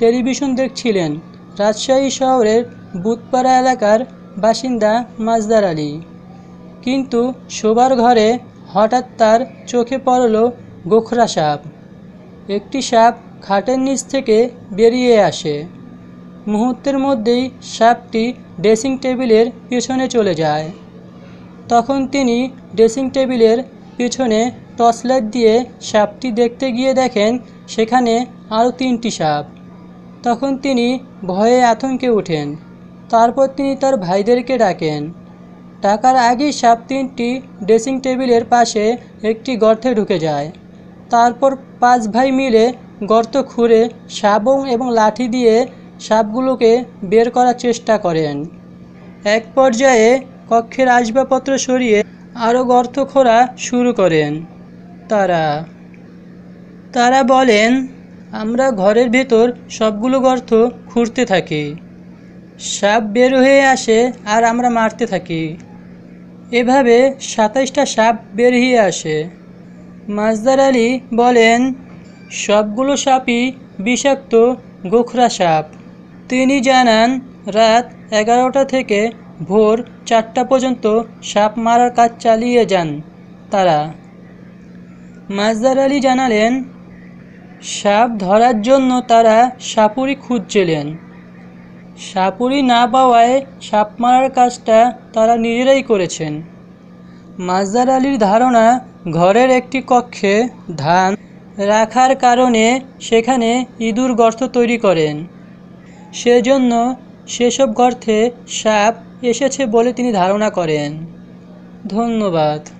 television দেখছিলেন রাজশাহী শহরের বুধপাড়া এলাকার বাসিন্দা মাজদার আলী কিন্তু শোবার ঘরে হঠাৎ তার চোখে পড়ল গোখরা সাপ একটি সাপ খাটের নিচ থেকে বেরিয়ে আসে মুহূর্তের মধ্যেই সাপটি ড্রেসিং টেবিলের পিছনে চলে যায় তখন তিনি ড্রেসিং টেবিলের পিছনে টর্চলাইট দিয়ে সাপটি দেখতে গিয়ে দেখেন সেখানে আরও তিনটি সাপ তখন তিনি ভয়ে আতঙ্কে উঠেন তারপর তিনি তার ভাইদেরকে ডাকেন ডাকার আগেই সাপ তিনটি ড্রেসিং টেবিলের পাশে একটি গর্তে ঢুকে যায় তারপর পাঁচ ভাই মিলে গর্ত খুঁড়ে সাবং এবং লাঠি দিয়ে সাপগুলোকে বের করার চেষ্টা করেন এক পর্যায়ে কক্ষের আসবাবপত্র সরিয়ে আরও গর্ত খোঁড়া শুরু করেন তারা তারা বলেন আমরা ঘরের ভেতর সবগুলো গর্ত খুঁড়তে থাকি সাপ বের হয়ে আসে আর আমরা মারতে থাকি এভাবে সাতাইশটা সাপ বেরিয়ে আসে মাজদার আলী বলেন সবগুলো সাপই বিষাক্ত গোখরা সাপ তিনি জানান রাত এগারোটা থেকে ভোর চারটা পর্যন্ত সাপ মারার কাজ চালিয়ে যান তারা মাজদার আলী জানালেন সাপ ধরার জন্য তারা সাপুরি খুঁজছিলেন সাপুরি না পাওয়ায় সাপ মারার কাজটা তারা নিজেরাই করেছেন মাজদার আলীর ধারণা ঘরের একটি কক্ষে ধান রাখার কারণে সেখানে ইঁদুর গর্ত তৈরি করেন সেজন্য সেসব গর্তে সাপ এসেছে বলে তিনি ধারণা করেন ধন্যবাদ